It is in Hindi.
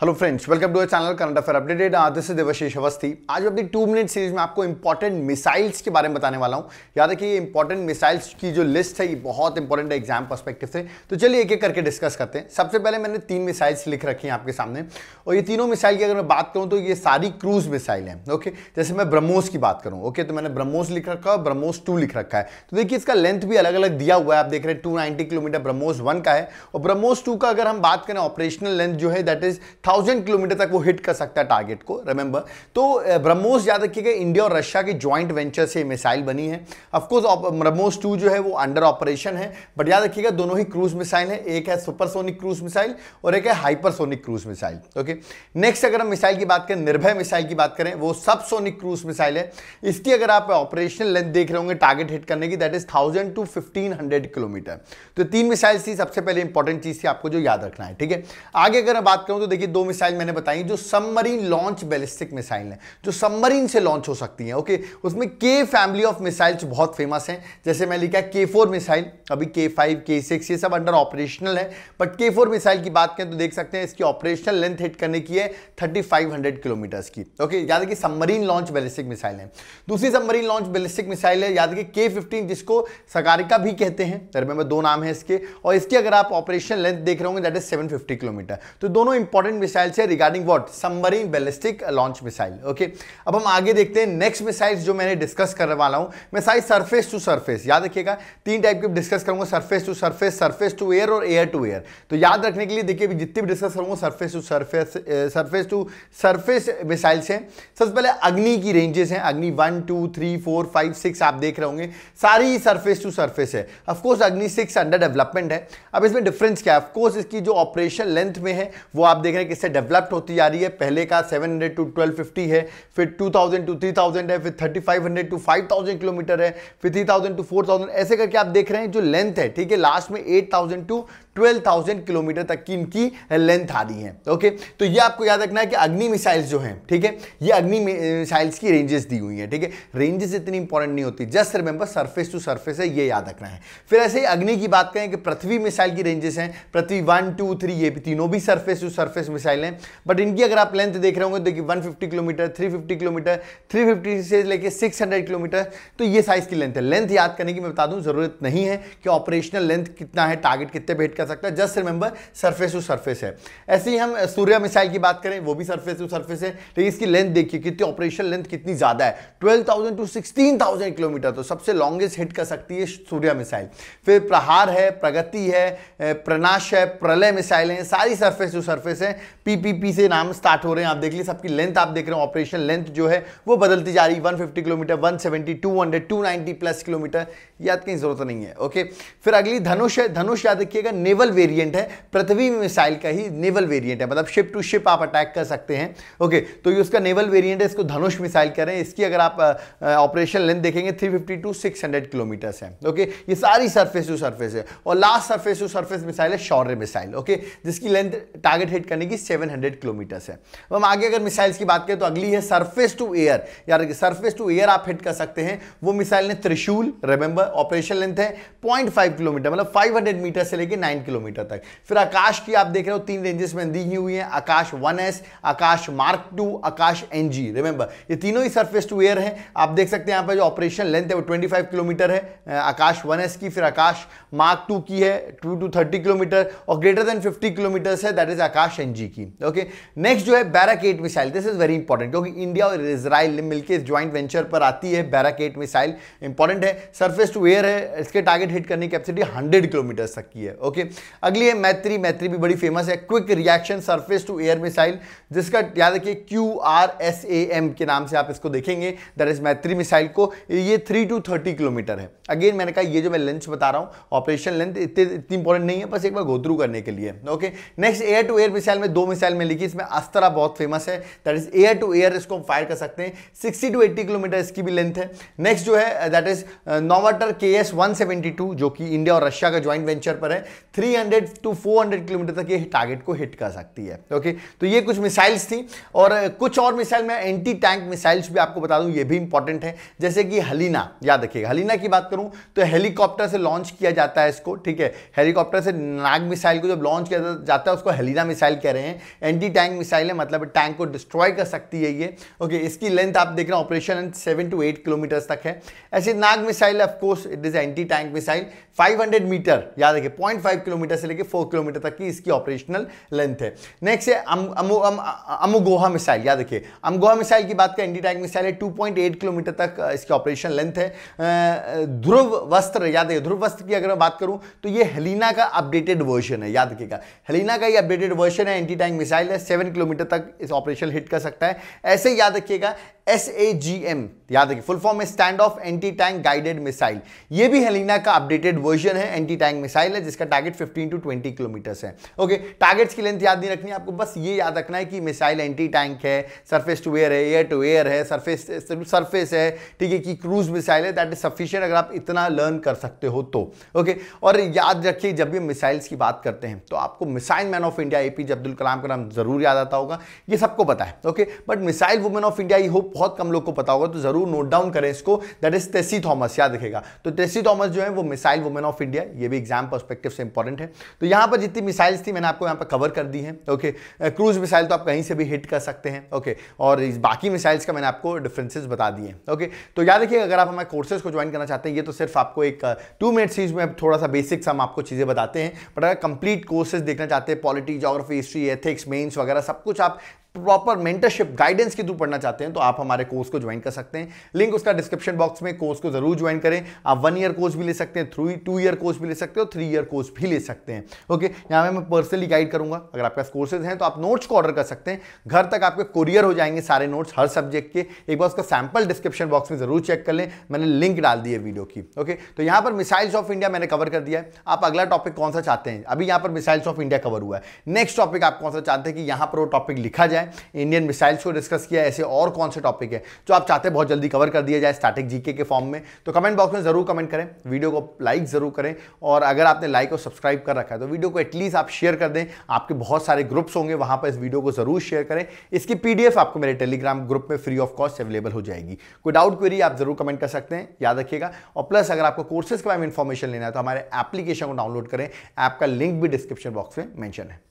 Hello friends welcome to channel current affair updated this is Devashish Awasthi आज अपनी टू मिनट सीरीज में आपको इंपॉर्टेंट मिसाइल्स के बारे में बताने वाला हूँ याद रखिए ये इंपॉर्टेंट मिसाइल्स की जो लिस्ट है ये बहुत इंपॉर्टेंट है एग्जाम परस्पेक्टिव से तो चलिए एक एक करके डिस्कस करते हैं सबसे पहले मैंने तीन मिसाइल्स लिख रखी हैं आपके सामने और ये तीनों मिसाइल की अगर मैं बात करूँ तो ये सारी क्रूज मिसाइल हैं ओके जैसे मैं ब्रह्मोस की बात करूँ ओके तो मैंने ब्रह्मोस लिख रखा है ब्रह्मोस टू लिख रखा है तो देखिए इसका लेंथ भी अलग अलग दिया हुआ है आप देख रहे हैं टू किलोमीटर ब्रह्मोस वन का है और ब्रह्मोस टू का अगर हम बात करें ऑपरेशनल लेंथ जो है दैट इज थाउजेंड किलोमीटर तक वो हिट कर सकता है टारगेट को रिमेंबर तो ब्रह्मोस याद रखिएगा इंडिया और रशिया के ज्वाइंट वेंचर से मिसाइल बनी है ऑफकोर्स ब्रह्मोस टू जो है वो अंडर ऑपरेशन है बट याद रखिएगा दोनों ही क्रूज मिसाइल है एक है सुपरसोनिक क्रूज मिसाइल और एक है hypersonic cruise missile okay next अगर हम मिसाइल की बात करें निर्भय मिसाइल की बात करें वो सबसोनिक क्रूज मिसाइल है इसकी अगर आप ऑपरेशनल लेंथ देख रहे होंगे टारगेट हिट करने की that is thousand to fifteen hundred kilometre तो तीन मिसाइल थी सबसे पहले इंपॉर्टेंट चीज थी आपको जो याद रखना है ठीक है आगे अगर मैं बात करूं तो देखिए दो मिसाइल मैंने बताई जो सबमरीन लॉन्च बैलिस्टिक मिसाइल हैं जो सबमरीन से लॉन्च हो सकती हैं ओके उसमें के फैमिली ऑफ मिसाइल्स बहुत फेमस हैं जैसे मैं लिखा के फोर मिसाइल अभी के फाइव के सिक्स ये सब अंडर ऑपरेशनल है बट के फोर मिसाइल की बात करें तो देख सकते हैं इसकी ऑपरेशनल लेंथ हिट करने की है थर्टी फाइव हंड्रेड किलोमीटर्स की ओके याद रखिए सबमरीन लॉन्च बैलिस्टिक मिसाइल है दूसरी सबमरीन लॉन्च बैलिस्टिक मिसाइल है याद रखिए के फिफ्टीन जिसको सकारिका भी कहते हैं में दो नाम है इसके और इसकी अगर आप ऑपरेशन लेंथ देख रहे होंगे दैट इज सेवन किलोमीटर तो दोनों इंपॉर्टेंट मिसाइल है regarding what submarine ballistic launch missile okay अब हम आगे देखते हैं नेक्स्ट मिसाइल्स जो मैंने डिस्कस करने वाला हूँ मिसाइल सरफेस टू सरफेस याद रखिएगा तीन टाइप के डिस्कस करूंगा surface to surface surface to air और एयर टू एयर तो याद रखने के लिए देखिए जितनी भी डिस्कस करूंगा surface to surface surface to surface missiles हैं सबसे पहले अग्नि की रेंजेस हैं Agni one two three four five six आप देख रहे होंगे सारी ही सर्फेस टू सर्फेस है of course Agni six under development है अब इसमें डिफरेंस क्या है ऑफकोर्स इसकी जो ऑपरेशन लेंथ में है वो आप देख रहे हैं तरीके से डेवलप्ड होती जा रही है पहले का 700 टू 1250 है फिर 2000 टू 3000 है फिर 3500 टू 5000 किलोमीटर है फिर 3000 टू 4000 ऐसे करके आप देख रहे हैं जो लेंथ है ठीक है लास्ट में 8000 टू 12,000 किलोमीटर तक की इनकी लेंथ आ रही है ओके तो ये आपको याद रखना है कि अग्नि मिसाइल्स जो हैं ठीक है ये अग्नि मिसाइल्स की रेंजेस दी हुई हैं ठीक है रेंजेस इतनी इंपॉर्टेंट नहीं होती just remember surface to surface है ये याद रखना है फिर ऐसे ही अग्नि की बात करें कि पृथ्वी मिसाइल की रेंजेस हैं पृथ्वी वन टू थ्री ये भी तीनों भी सर्फेस टू सरफेस मिसाइल हैं बट इनकी अगर आप लेंथ देख रहे होंगे देखिए one kilometre three kilometre three से लेकर सिक्स किलोमीटर तो ये साइज की लेंथ है लेंथ याद करने की मैं बता दूँ जरूरत नहीं है कि ऑपरेशनल लेंथ कितना है टारगेट कितने भेंट कर कर सकता है just remember surface to surface है ऐसे ही हम सूर्य मिसाइल की बात करें वो भी सरफेस टू सरफेस है लेकिन इसकी लेंथ देखिए कितनी ऑपरेशन लेंथ कितनी ज़्यादा है twelve thousand to sixteen thousand kilometre तो सबसे लॉन्गेस्ट हिट कर सकती है सूर्य मिसाइल फिर प्रहार है प्रगति है प्रनाश है प्रलय मिसाइल हैं सारी सरफेस टू सरफेस है पीपीपी से नाम स्टार्ट हो रहे हैं आप देख लीजिए सबकी लेंथ आप देख रहे हैं ऑपरेशन लेंथ जो है वो बदलती जा रही है 150 किलोमीटर 170 200 290 प्लस किलोमीटर याद कहीं जरूरत नहीं है ओके फिर अगली धनुष है धनुष याद रखिएगा नेवल नेवल वेरिएंट है पृथ्वी मिसाइल का ही नेवल वेरिएंट है मतलब शिप टू शिप आप अटैक कर सकते हैं ओके तो ये उसका नेवल वेरिएंट है इसको धनुष मिसाइल कह रहे हैं इसकी अगर आप ऑपरेशन लेंथ देखेंगे three fifty to six hundred kilometres है ओके ये सारी सर्फेस टू सर्फेस है और last surface to surface missile है शौर्य मिसाइल ओके जिसकी लेंथ टारगेट हिट करने की सेवन हंड्रेड किलोमीटर्स है हम आगे अगर मिसाइल्स की बात करें तो अगली है सर्फेस टू एयर यार सर्फेस टू एयर आप हिट कर सकते हैं वो मिसाइल ने त्रिशूल रिमेंबर ऑपरेशन लेंथ है पॉइंट किलोमीटर मतलब फाइव मीटर से लेकर नाइन किलोमीटर तक फिर आकाश की आप देख रहे हो तीन रेंजेस में दी हुई हैं Akash one S Akash mark two Akash N G remember ये तीनों ही सर्फेस टू एयर हैं आप देख सकते हैं यहाँ पर जो ऑपरेशन लेंथ है वो ट्वेंटी किलोमीटर है आकाश वन एस की फिर आकाश मार्क टू की है टू टू थर्टी किलोमीटर और ग्रेटर देन फिफ्टी किलोमीटर्स है that is Akash N G की ओके नेक्स्ट जो है Barak eight missile this is very important क्योंकि इंडिया और इसराइल मिलकर इस ज्वाइंट वेंचर पर आती है बैराकेट मिसाइल इंपॉर्टेंट है सर्फेस टू एयर है इसके टारगेट हिट करने की कैपेसिटी 100 किलोमीटर तक की है ओके okay? अगली है मैत्री मैत्री भी बड़ी फेमस है quick reaction surface to air missile जिसका याद रखिए Q R S A M के नाम से आप इसको देखेंगे दैट इज मैत्री मिसाइल को ये थ्री टू थर्टी किलोमीटर है अगेन मैंने कहा ये जो मैं लेंथ बता रहा हूँ ऑपरेशन लेंथ इतनी इंपॉर्टेंट नहीं है बस एक बार गो करने के लिए okay next air to air missile में दो मिसाइल में लिखी इसमें अस्तरा बहुत फेमस है that is air to air इसको हम फायर कर सकते हैं सिक्सटी टू एट्टी किलोमीटर इसकी भी लेंथ है नेक्स्ट जो है दैट इज नोवाटर के एस वन सेवेंटी टू जो कि इंडिया और रशिया का ज्वाइंट वेंचर पर है 300 टू 400 किलोमीटर तक ये टारगेट को हिट कर सकती है ओके तो ये कुछ मिसाइल्स थी और कुछ और मिसाइल मैं एंटी टैंक मिसाइल्स भी आपको बता दूं ये भी इंपॉर्टेंट है जैसे कि हलीना याद रखिएगा हलीना की बात करूं तो हेलीकॉप्टर से लॉन्च किया जाता है इसको ठीक है हेलीकॉप्टर से नाग मिसाइल को जब लॉन्च किया जाता है उसको हलीना मिसाइल कह रहे हैं एंटी टैंक मिसाइल है मतलब टैंक को डिस्ट्रॉय कर सकती है ये ओके इसकी लेंथ आप देख रहे हैं operation seven to eight kilometre तक है ऐसे Nag missile of course it is anti tank missile five metre याद रखिए पॉइंट किलोमीटर से लेकर फोर किलोमीटर तक की इसकी ऑपरेशनल लेंथ है नेक्स्ट है अमोगोहा मिसाइल याद रखिए अमगोहा मिसाइल की बात करें एंटी टैंक मिसाइल है टू किलोमीटर तक इसकी ऑपरेशन लेंथ है ध्रुव वस्त्र याद है ध्रुव वस्त्र की अगर मैं बात करूं तो ये हेलिना का अपडेटेड वर्जन है याद रखिएगा हेलिना का ये अपडेटेड वर्जन है एंटी टैंक मिसाइल है सेवन किलोमीटर तक इस ऑपरेशन हिट कर सकता है ऐसे याद रखिएगा एस ए जी एम याद रखिए फुल फॉर्म में stand off anti tank guided missile ये भी हेलिना का अपडेटेड वर्जन है एंटी टैंक मिसाइल है जिसका टारगेट टारगेट 15 टू 20 किलोमीटर्स है ओके टारगेट्स की लेंथ याद नहीं रखनी है आपको बस ये याद रखना है कि मिसाइल एंटी टैंक है सरफेस टू एयर है एयर टू एयर है सरफेस सरफेस है ठीक है कि क्रूज मिसाइल है दैट इज सफिशियंट अगर आप इतना लर्न कर सकते हो तो ओके और याद रखिए जब भी मिसाइल्स की बात करते हैं तो आपको missile man of India A P Abdul Kalam का नाम जरूर याद आता होगा ये सबको पता है okay but missile women of India ये होप बहुत कम लोग को पता होगा तो जरूर नोट डाउन करें इसको दैट इज तेसी थॉमस याद रखेगा तो तेसी थॉमस जो है वो मिसाइल वुमेन ऑफ इंडिया ये भी एग्जाम परस्पेक्टिव से इंपॉर्टेंट इंपॉर्टेंट है तो यहां पर जितनी मिसाइल्स थी मैंने आपको यहां पर कवर कर दी है ओके क्रूज मिसाइल तो आप कहीं से भी हिट कर सकते हैं ओके और इस बाकी मिसाइल्स का मैंने आपको डिफरेंसेस बता दिए ओके तो याद रखिए अगर आप हमारे कोर्सेज को ज्वाइन करना चाहते हैं ये तो सिर्फ आपको एक टू मिनट सीरीज में थोड़ा सा बेसिक्स हम आपको चीज़ें बताते हैं बट अगर कंप्लीट कोर्सेज देखना चाहते हैं polity geography history ethics mains वगैरह सब कुछ आप प्रॉपर मेंटरशिप गाइडेंस के थ्रू पढ़ना चाहते हैं तो आप हमारे कोर्स को ज्वाइन कर सकते हैं लिंक उसका डिस्क्रिप्शन बॉक्स में कोर्स को जरूर ज्वाइन करें आप वन ईयर कोर्स भी ले सकते हैं थ्री टू ईयर कोर्स भी ले सकते हैं और थ्री ईयर कोर्स भी ले सकते हैं ओके यहाँ पर मैं पर्सनली गाइड करूंगा अगर आपके पास कोर्सेज हैं तो आप नोट्स को ऑर्डर कर सकते हैं घर तक आपके कोरियर हो जाएंगे सारे नोट्स हर सब्जेक्ट के एक बार उसका सैम्पल डिस्क्रिप्शन बॉक्स में जरूर चेक कर लें मैंने लिंक डाल दी है वीडियो की ओके तो यहाँ पर मिसाइल्स ऑफ इंडिया मैंने कवर कर दिया है आप अगला टॉपिक कौन सा चाहते हैं अभी यहाँ पर मिसाइल्स ऑफ इंडिया कवर हुआ है नेक्स्ट टॉपिक आप कौन सा चाहते हैं कि यहाँ पर वो टॉपिक लिखा जाए इंडियन मिसाइल्स को डिस्कस किया ऐसे और कौन से टॉपिक है जो आप चाहते हैं बहुत जल्दी कवर कर दिया जाए स्टैटिक जीके के फॉर्म में तो कमेंट बॉक्स में ज़रूर कमेंट करें वीडियो को लाइक ज़रूर करें और अगर आपने लाइक और सब्सक्राइब कर रखा है तो वीडियो को एटलीस्ट आप शेयर कर दें आपके बहुत सारे ग्रुप्स होंगे वहां पर इस वीडियो को ज़रूर शेयर करें इसकी पीडीएफ आपको मेरे टेलीग्राम ग्रुप में फ्री ऑफ कॉस्ट अवेलेबल हो जाएगी कोई डाउट क्वेरी आप ज़रूर कमेंट कर सकते हैं याद रखिएगा और प्लस अगर आपको कोर्सेज के बारे में इन्फॉर्मेशन लेना है तो हमारे एप्लीकेशन को डाउनलोड करें ऐप का लिंक भी डिस्क्रिप्शन बॉक्स में मैंशन है